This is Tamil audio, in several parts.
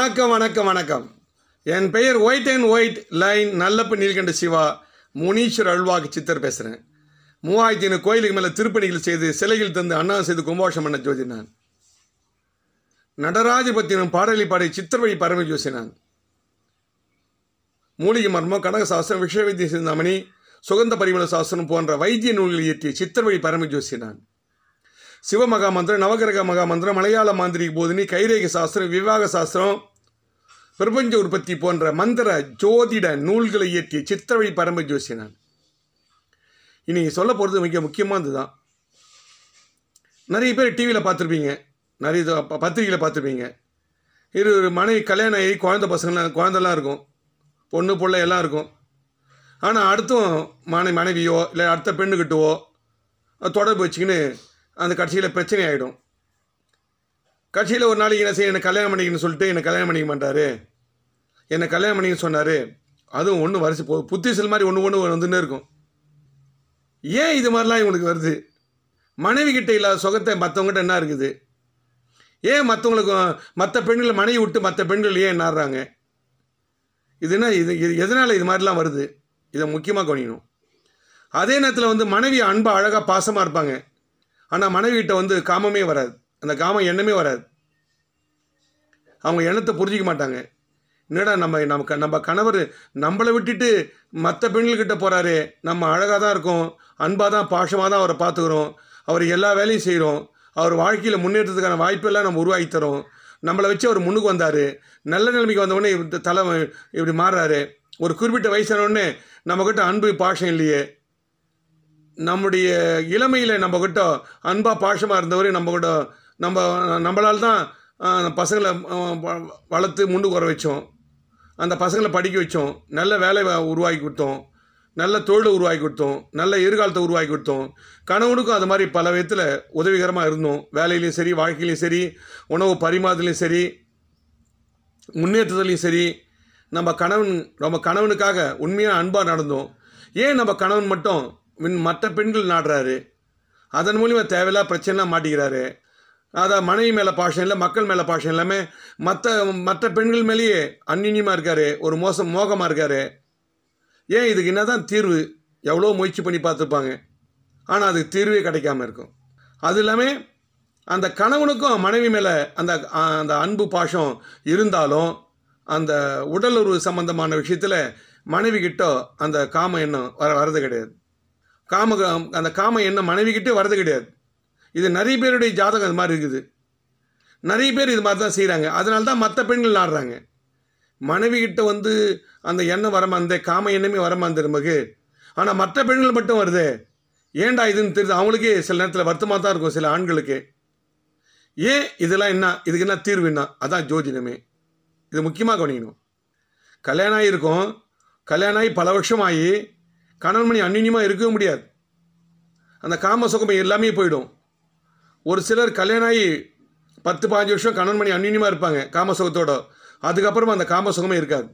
வணக்கம் வணக்கம் வணக்கம் என் பெயர் white and white line Nallappa Neelkanta Shiva Muneeswar அல்வாக்கு சித்தர் பேசுகிறேன் மூவாயிரத்தி ஐநூறு கோயிலுக்கு மேலே திருப்பணிகள் செய்து சிலைகள் தந்து அண்ணா செய்து கும்பாஷம் பண்ண ஜோதி நான் பாடலி பாடலை பாடி சித்திரவழி பரம ஜோசி நான் மூலிகை மர்மம் கனக சாஸ்திரம் வைத்திய சிந்தாமணி சுகந்த பரிமள சாஸ்திரம் போன்ற வைத்திய நூல்களை இயற்றிய சித்திரவழி பரம ஜோசி நான் சிவமகா மந்திரம் நவகிரக மகா மந்திரம் மலையாள மாந்திரிக போதினி கைரேக சாஸ்திரம் விவாக சாஸ்திரம் பிரபஞ்ச உற்பத்தி போன்ற மந்திர ஜோதிட நூல்களை இயற்றிய சித்திரவழி பரம நான் இனி சொல்ல போகிறது மிக முக்கியமானது தான் நிறைய பேர் டிவியில் பார்த்துருப்பீங்க நிறைய பத்திரிகையில் பார்த்துருப்பீங்க இரு ஒரு மனைவி கல்யாணம் ஆகி குழந்த பசங்களாம் குழந்தெல்லாம் இருக்கும் பொண்ணு பிள்ளை எல்லாம் இருக்கும் ஆனால் அடுத்தும் மனை மனைவியோ இல்லை அடுத்த பெண்ணுக்கிட்டவோ தொடர்பு வச்சுக்கின்னு அந்த கட்சியில் பிரச்சனை ஆகிடும் கட்சியில் ஒரு நாளைக்கு என்ன செய்ய என்னை கல்யாணம் பண்ணிக்கணும்னு சொல்லிட்டு என்னை கல்யாணம் பண்ணிக்க மாட்டாரு என்னை கல்யாணம் பண்ணிக்க சொன்னார் அதுவும் ஒன்று வரிசை போ புத்திசல் மாதிரி ஒன்று ஒன்று வந்துன்னு இருக்கும் ஏன் இது மாதிரிலாம் இவங்களுக்கு வருது மனைவி கிட்ட இல்லாத சுகத்தை மற்றவங்ககிட்ட என்ன இருக்குது ஏன் மற்றவங்களுக்கு மற்ற பெண்களை மனைவி விட்டு மற்ற பெண்கள் ஏன் நாடுறாங்க இது என்ன இது இது எதனால் இது மாதிரிலாம் வருது இதை முக்கியமாக கவனிக்கணும் அதே நேரத்தில் வந்து மனைவி அன்பாக அழகாக பாசமாக இருப்பாங்க ஆனால் மனைவிகிட்ட வந்து காமமே வராது அந்த காமம் எண்ணமே வராது அவங்க எண்ணத்தை புரிஞ்சிக்க மாட்டாங்க என்னடா நம்ம நம்ம நம்ம கணவர் நம்மளை விட்டுட்டு மற்ற பெண்கள்கிட்ட போகிறாரு நம்ம அழகாக தான் இருக்கோம் அன்பாக தான் பாஷமாக தான் அவரை பார்த்துக்கிறோம் அவர் எல்லா வேலையும் செய்கிறோம் அவர் வாழ்க்கையில் முன்னேற்றத்துக்கான வாய்ப்பெல்லாம் நம்ம உருவாக்கி தரோம் நம்மளை வச்சு அவர் முன்னுக்கு வந்தார் நல்ல நிலைமைக்கு வந்தவுடனே தலை இப்படி மாறுறாரு ஒரு குறிப்பிட்ட வயசானவுடனே நம்மக்கிட்ட அன்பு பாஷம் இல்லையே நம்முடைய இளமையில் நம்மக்கிட்ட அன்பாக பாஷமாக இருந்தவரை நம்மக்கிட்ட நம்ம நம்மளால் தான் பசங்களை வளர்த்து முண்டு குற வச்சோம் அந்த பசங்களை படிக்க வச்சோம் நல்ல வேலை உருவாக்கி கொடுத்தோம் நல்ல தொழிலை உருவாக்கி கொடுத்தோம் நல்ல எதிர்காலத்தை உருவாக்கி கொடுத்தோம் கணவனுக்கும் அது மாதிரி பல விதத்தில் உதவிகரமாக இருந்தோம் வேலையிலையும் சரி வாழ்க்கையிலையும் சரி உணவு பரிமாறுதலையும் சரி முன்னேற்றத்துலையும் சரி நம்ம கணவன் நம்ம கணவனுக்காக உண்மையாக அன்பாக நடந்தோம் ஏன் நம்ம கணவன் மட்டும் மற்ற பெண்கள் நாடுறாரு அதன் மூலிமா தேவையில்லா பிரச்சனைலாம் மாட்டிக்கிறாரு அதான் மனைவி மேலே பாஷம் இல்லை மக்கள் மேலே பாஷம் எல்லாமே மற்ற மற்ற பெண்கள் மேலேயே அந்நியமாக இருக்கார் ஒரு மோசம் மோகமாக இருக்கார் ஏன் இதுக்கு என்ன தான் தீர்வு எவ்வளோ முயற்சி பண்ணி பார்த்துருப்பாங்க ஆனால் அதுக்கு தீர்வே கிடைக்காம இருக்கும் அது இல்லாமல் அந்த கணவனுக்கும் மனைவி மேலே அந்த அந்த அன்பு பாஷம் இருந்தாலும் அந்த உடலுறவு சம்பந்தமான விஷயத்தில் மனைவி கிட்டோ அந்த காம எண்ணம் வர வரது கிடையாது காம அந்த காம எண்ணம் மனைவி கிட்டே வரது கிடையாது இது நிறைய பேருடைய ஜாதகம் இது மாதிரி இருக்குது நிறைய பேர் இது மாதிரி தான் செய்கிறாங்க அதனால தான் மற்ற பெண்கள் ஆடுறாங்க மனைவிகிட்ட வந்து அந்த எண்ணம் வரமாந்தே காம எண்ணமே வரமாந்த நமக்கு ஆனால் மற்ற பெண்கள் மட்டும் வருது ஏண்டா இதுன்னு தெரியுது அவங்களுக்கே சில நேரத்தில் வருத்தமாக தான் இருக்கும் சில ஆண்களுக்கு ஏன் இதெல்லாம் என்ன இதுக்கு என்ன தீர்வு என்ன அதான் ஜோதிடமே இது முக்கியமாக கவனிக்கணும் கல்யாணம் ஆகியிருக்கும் கல்யாணம் ஆகி பல வருஷம் ஆகி கணவன் மணி அந்நியமாக இருக்கவே முடியாது அந்த காம சுகம் எல்லாமே போயிடும் ஒரு சிலர் கல்யாணம் ஆகி பத்து பாஞ்சு வருஷம் கணவன் மணி அந்யுன்யமாக இருப்பாங்க காமசுகத்தோட அதுக்கப்புறமா அந்த காமசுகமே இருக்காது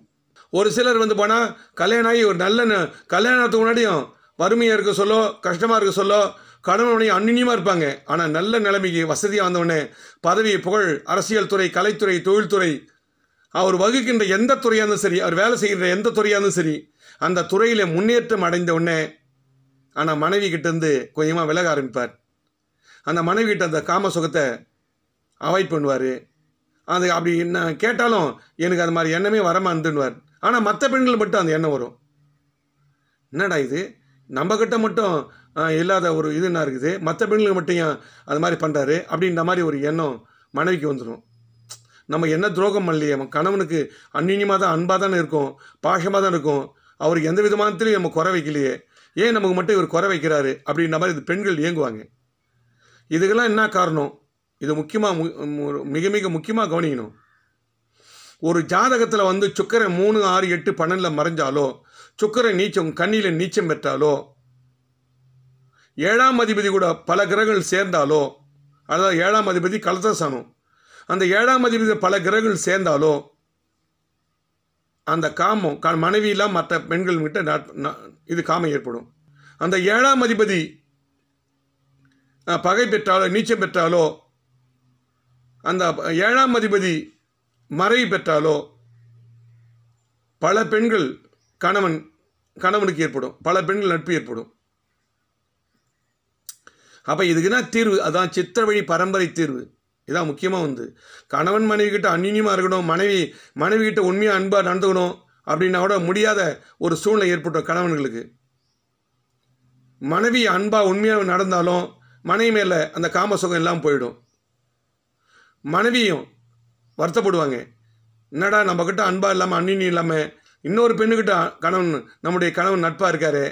ஒரு சிலர் வந்து போனால் கல்யாணம் ஆகி ஒரு நல்ல கல்யாணத்துக்கு முன்னாடியும் வறுமையாக இருக்க சொல்லோ கஷ்டமாக இருக்க சொல்லோ கணவன் மணி அந்யுன்யமாக இருப்பாங்க ஆனால் நல்ல நிலைமைக்கு வசதியாக வந்தவுடனே பதவி புகழ் அரசியல் துறை கலைத்துறை தொழில்துறை அவர் வகுக்கின்ற எந்த துறையாக இருந்தும் சரி அவர் வேலை செய்கின்ற எந்த துறையாக இருந்தும் சரி அந்த துறையில் முன்னேற்றம் அடைந்த உடனே ஆனால் மனைவி கிட்டேருந்து கொஞ்சமாக விலக ஆரம்பிப்பார் அந்த மனைவிகிட்ட அந்த காம சுகத்தை அவாய்ட் பண்ணுவார் அது அப்படி என்ன கேட்டாலும் எனக்கு அது மாதிரி எண்ணமே வரமா வரமாந்துன்னுவார் ஆனால் மற்ற பெண்கள் மட்டும் அந்த எண்ணம் வரும் என்னடா இது நம்மக்கிட்ட மட்டும் இல்லாத ஒரு இது என்ன இருக்குது மற்ற பெண்கள் மட்டும் ஏன் அது மாதிரி பண்ணுறாரு அப்படின்ற மாதிரி ஒரு எண்ணம் மனைவிக்கு வந்துடும் நம்ம என்ன துரோகம் பண்ணலையே நம்ம கணவனுக்கு அந்நீனியமாக தான் அன்பாக தானே இருக்கும் பாஷமாக தான் இருக்கும் அவருக்கு எந்த விதமானத்துலையும் நம்ம குறை வைக்கலையே ஏன் நமக்கு மட்டும் இவர் குறை வைக்கிறாரு அப்படின்ற மாதிரி இது பெண்கள் இயங்குவாங்க இதுக்கெல்லாம் என்ன காரணம் இது முக்கியமாக மிக மிக முக்கியமாக கவனிக்கணும் ஒரு ஜாதகத்தில் வந்து சுக்கரை மூணு ஆறு எட்டு பன்னெண்டில் மறைஞ்சாலோ சுக்கரை நீச்சம் கண்ணியில் நீச்சம் பெற்றாலோ ஏழாம் அதிபதி கூட பல கிரகங்கள் சேர்ந்தாலோ அதாவது ஏழாம் அதிபதி கலசசானம் அந்த ஏழாம் அதிபதி பல கிரகங்கள் சேர்ந்தாலோ அந்த காமம் மனைவியெல்லாம் மற்ற பெண்கள் கிட்ட இது காமம் ஏற்படும் அந்த ஏழாம் அதிபதி பகை பெற்றாலோ நீச்சம் பெற்றாலோ அந்த ஏழாம் அதிபதி மறைவு பெற்றாலோ பல பெண்கள் கணவன் கணவனுக்கு ஏற்படும் பல பெண்கள் நட்பு ஏற்படும் அப்போ இதுக்கு தான் தீர்வு அதான் சித்த வழி பரம்பரை தீர்வு இதான் முக்கியமாக வந்து கணவன் மனைவி கிட்ட அந்நியமாக இருக்கணும் மனைவி மனைவி கிட்ட உண்மையாக அன்பாக நடந்துக்கணும் அப்படின்னா கூட முடியாத ஒரு சூழ்நிலை ஏற்பட்டோம் கணவன்களுக்கு மனைவி அன்பாக உண்மையாக நடந்தாலும் மனைவி மேலே அந்த காம சுகம் எல்லாம் போயிடும் மனைவியும் வருத்தப்படுவாங்க என்னடா நம்மக்கிட்ட அன்பாக இல்லாமல் அன்னினி இல்லாமல் இன்னொரு பெண்ணுக்கிட்ட கணவன் நம்முடைய கணவன் நட்பாக இருக்கார்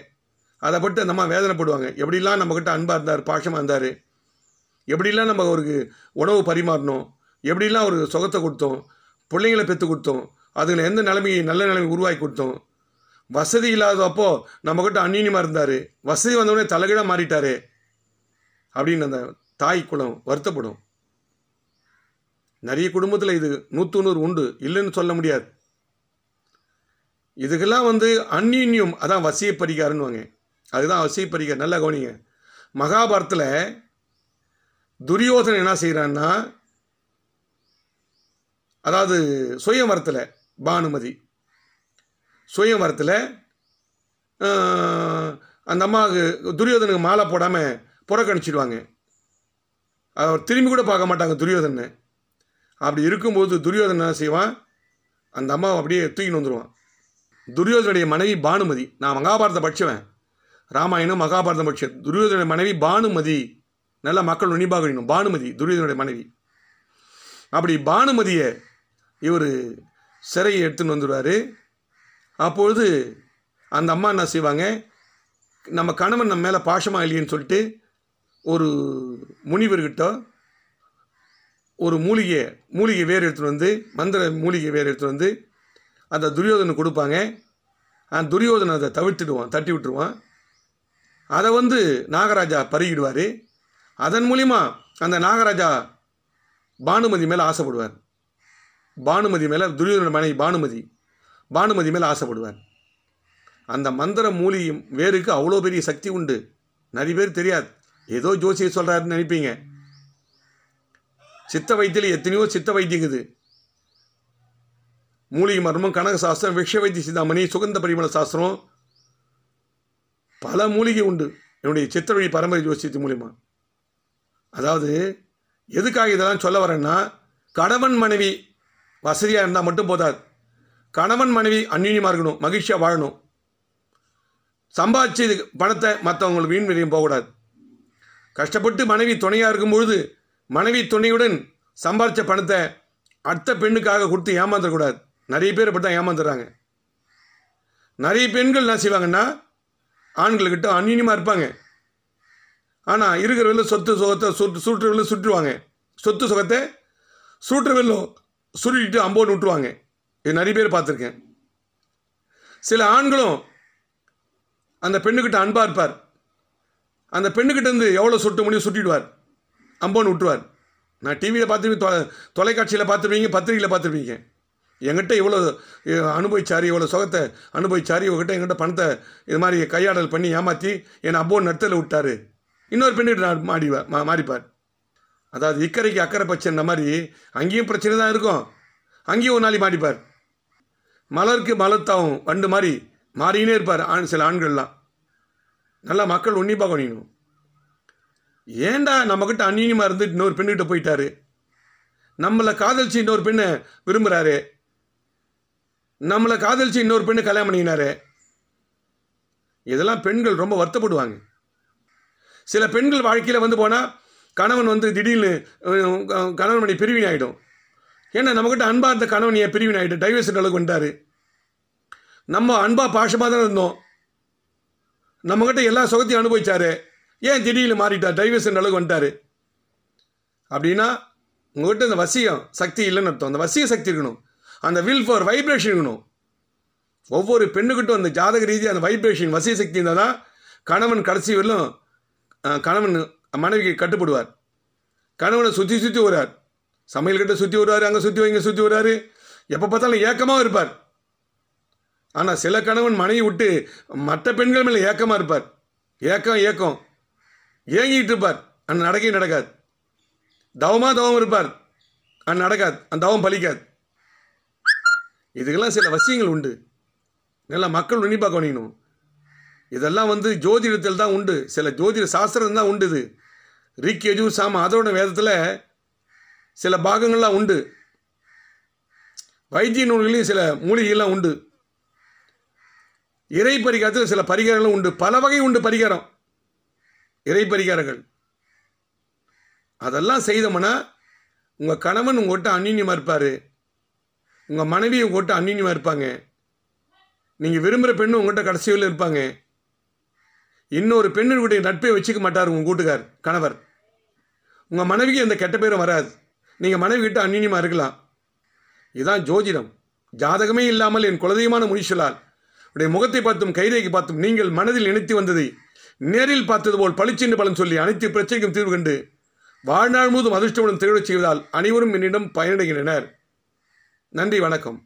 அதை பட்டு அந்த அம்மா வேதனைப்படுவாங்க எப்படிலாம் நம்மக்கிட்ட அன்பாக இருந்தார் பாஷமாக இருந்தார் எப்படிலாம் நம்ம அவருக்கு உணவு பரிமாறினோம் எப்படிலாம் ஒரு சுகத்தை கொடுத்தோம் பிள்ளைங்களை பெற்று கொடுத்தோம் அதில் எந்த நிலைமையை நல்ல நிலைமை உருவாக்கி கொடுத்தோம் வசதி இல்லாத நம்மக்கிட்ட அந்நீனியமாக இருந்தார் வசதி வந்தவுடனே தலைகீழாக மாறிட்டார் அப்படின்னு அந்த தாய் குளம் வருத்தப்படும் நிறைய குடும்பத்தில் இது நூற்று நூறு உண்டு இல்லைன்னு சொல்ல முடியாது இதுக்கெல்லாம் வந்து அந்யூன்யம் அதான் வசிய வாங்க அதுதான் வசிய பரிகார் நல்லா கவனிங்க மகாபாரத்தில் துரியோதனை என்ன செய்கிறான்னா அதாவது சுயமரத்தில் பானுமதி சுயமரத்தில் அந்த அம்மாவுக்கு துரியோதனுக்கு மாலை போடாமல் புறக்கணிச்சிடுவாங்க அவர் திரும்பி கூட பார்க்க மாட்டாங்க துரியோதனை அப்படி இருக்கும்போது துரியோதனை செய்வான் அந்த அம்மாவை அப்படியே தூக்கின்னு வந்துடுவான் துரியோதனுடைய மனைவி பானுமதி நான் மகாபாரதம் படித்தவன் ராமாயணம் மகாபாரதம் படித்தேன் துரியோதனுடைய மனைவி பானுமதி நல்லா மக்கள் நுனிபாக வேணும் பானுமதி துரியோதனுடைய மனைவி அப்படி பானுமதியை இவர் சிறையை எடுத்துன்னு வந்துடுவார் அப்பொழுது அந்த அம்மா என்ன செய்வாங்க நம்ம கணவன் நம்ம மேலே பாஷமாக இல்லையேன்னு சொல்லிட்டு ஒரு முனிவர்கிட்ட ஒரு மூலிகையை மூலிகை வேறு எடுத்துகிட்டு வந்து மந்திர மூலிகை வேறு எடுத்துகிட்டு வந்து அந்த துரியோதனை கொடுப்பாங்க அந்த துரியோதனை அதை தவிர்த்துடுவான் தட்டி விட்டுருவான் அதை வந்து நாகராஜா பருகிடுவார் அதன் மூலிமா அந்த நாகராஜா பானுமதி மேலே ஆசைப்படுவார் பானுமதி மேலே துரியோதன மனைவி பானுமதி பானுமதி மேலே ஆசைப்படுவார் அந்த மந்திர மூலிகை வேருக்கு அவ்வளோ பெரிய சக்தி உண்டு நிறைய பேர் தெரியாது ஏதோ ஜோசியர் சொல்கிறாருன்னு நினைப்பீங்க சித்த வைத்தியில் எத்தனையோ சித்த வைத்தியங்குது மூலிகை மர்மம் கனக சாஸ்திரம் விஷ வைத்திய சிந்தாமணி சுகந்த பரிமள சாஸ்திரம் பல மூலிகை உண்டு என்னுடைய சித்தவழி பரம்பரை ஜோசியத்து மூலிமா அதாவது எதுக்காக இதெல்லாம் சொல்ல வரேன்னா கணவன் மனைவி வசதியாக இருந்தால் மட்டும் போதாது கணவன் மனைவி அந்யூன்யமாக இருக்கணும் மகிழ்ச்சியாக வாழணும் சம்பாதிச்சு பணத்தை மற்றவங்களுக்கு வீண் வெளியும் போகக்கூடாது கஷ்டப்பட்டு மனைவி துணையாக இருக்கும்பொழுது மனைவி துணையுடன் சம்பாரித்த பணத்தை அடுத்த பெண்ணுக்காக கொடுத்து ஏமாந்துடக்கூடாது நிறைய பேர் இப்படி தான் ஏமாந்துடுறாங்க நிறைய பெண்கள் என்ன செய்வாங்கன்னா ஆண்கள்கிட்ட அந்யூனியமாக இருப்பாங்க ஆனால் வெள்ள சொத்து சுகத்தை சுட்டு வெள்ள சுற்றுவாங்க சொத்து சுகத்தை வெள்ளம் சுருட்டிட்டு அம்போன்னு விட்டுருவாங்க இது நிறைய பேர் பார்த்துருக்கேன் சில ஆண்களும் அந்த பெண்ணுக்கிட்ட அன்பாக இருப்பார் அந்த பெண்ணுக்கிட்ட இருந்து எவ்வளோ சுட்டு முடியும் சுட்டிடுவார் அம்போன்னு விட்டுருவார் நான் டிவியில் பார்த்துருப்பேன் தொ தொலைக்காட்சியில் பார்த்துருப்பீங்க பத்திரிகையில் பார்த்துருப்பீங்க எங்கிட்ட இவ்வளோ அனுபவிச்சார் இவ்வளோ சுகத்தை அனுபவிச்சார் இவகிட்ட எங்கிட்ட பணத்தை இது மாதிரி கையாடல் பண்ணி ஏமாற்றி என்னை அம்போன் நடத்தலை விட்டார் இன்னொரு பெண்ணுக்கிட்ட நான் மாடிவார் மா மாறிப்பார் அதாவது இக்கரைக்கு அக்கறை பச்சைன்ற மாதிரி அங்கேயும் பிரச்சனை தான் இருக்கும் அங்கேயும் ஒரு நாளை மாடிப்பார் மலருக்கு மலர்த்தாவும் வண்டு மாதிரி மாறினே இருப்பார் ஆண் சில ஆண்கள்லாம் நல்லா மக்கள் உன்னிப்பாக கவனிக்கணும் ஏண்டா நம்மக்கிட்ட அந்நியமாக இருந்து இன்னொரு பெண்ணுக்கிட்ட போயிட்டாரு நம்மளை காதலிச்சு இன்னொரு பெண்ணை விரும்புகிறாரு நம்மளை காதலிச்சு இன்னொரு பெண்ணை கல்யாணம் பண்ணினாரு இதெல்லாம் பெண்கள் ரொம்ப வருத்தப்படுவாங்க சில பெண்கள் வாழ்க்கையில் வந்து போனால் கணவன் வந்து திடீர்னு கணவன் மணி பிரிவினை ஆகிடும் ஏன்னா நம்மக்கிட்ட அன்பாக இருந்த கணவன் ஏன் பிரிவினை ஆகிடும் டைவர்ஸ் அளவுக்கு வந்துட்டார் நம்ம அன்பாக பாஷமாக தான் இருந்தோம் நம்மக்கிட்ட எல்லா சுகத்தையும் அனுபவிச்சாரு ஏன் திடீர்னு மாறிட்டார் டைவர்ஷன் அளவுக்கு வந்துட்டார் அப்படின்னா உங்ககிட்ட இந்த வசியம் சக்தி இல்லைன்னு அர்த்தம் அந்த வசிய சக்தி இருக்கணும் அந்த வில் ஃபார் வைப்ரேஷன் இருக்கணும் ஒவ்வொரு பெண்ணுக்கிட்டும் அந்த ஜாதக ரீதியாக அந்த வைப்ரேஷன் வசிய சக்தி இருந்தால் தான் கணவன் கடைசி வரலும் கணவன் மனைவிக்கு கட்டுப்படுவார் கணவனை சுற்றி சுற்றி வருவார் சமையல் கிட்ட சுற்றி வருவார் அங்கே சுற்றி வைங்க சுற்றி வருவார் எப்போ பார்த்தாலும் ஏக்கமாக இருப்பார் ஆனால் சில கணவன் மனைவி விட்டு மற்ற பெண்கள் மேலே ஏக்கமாக இருப்பார் ஏக்கம் ஏக்கம் ஏங்கிட்டு இருப்பார் அந்த நடக்கே நடக்காது தவமாக தவம் இருப்பார் அது நடக்காது அந்த தவம் பலிக்காது இதுக்கெல்லாம் சில வசியங்கள் உண்டு நல்லா மக்கள் உன்னிப்பாக கவனிக்கணும் இதெல்லாம் வந்து ஜோதிடத்தில் தான் உண்டு சில ஜோதிட சாஸ்திரம் தான் உண்டு இது ரிக் எஜு சாம அதோட வேதத்தில் சில பாகங்கள்லாம் உண்டு வைத்திய நூல்களையும் சில மூலிகைலாம் உண்டு இறை பரிகாரத்தில் சில பரிகாரங்களும் உண்டு பல வகை உண்டு பரிகாரம் இறை பரிகாரங்கள் அதெல்லாம் செய்தோம்னா உங்கள் கணவன் உங்கள்கிட்ட அந்நியமாக இருப்பார் உங்கள் மனைவி உங்கள்கிட்ட அந்நியமாக இருப்பாங்க நீங்கள் விரும்புகிற பெண்ணு உங்கள்கிட்ட கடைசியில் இருப்பாங்க இன்னொரு பெண்ணுடைய நட்பை வச்சுக்க மாட்டார் உங்கள் கூட்டுக்கார் கணவர் உங்கள் மனைவிக்கு எந்த கெட்ட பேரும் வராது நீங்கள் மனைவிக்கிட்ட அந்நியமாக இருக்கலாம் இதுதான் ஜோதிடம் ஜாதகமே இல்லாமல் என் குலதெய்வமான முனிஷலால் உடைய முகத்தை பார்த்தும் கைரேகை பார்த்தும் நீங்கள் மனதில் நினைத்து வந்ததை நேரில் பார்த்தது போல் பளிச்சென்று பலன் சொல்லி அனைத்து பிரச்சனைக்கும் தீர்வு கண்டு வாழ்நாள் முழுவதும் அதிர்ஷ்டமுடன் திகழச் செய்வதால் அனைவரும் என்னிடம் பயனடைகின்றனர் நன்றி வணக்கம்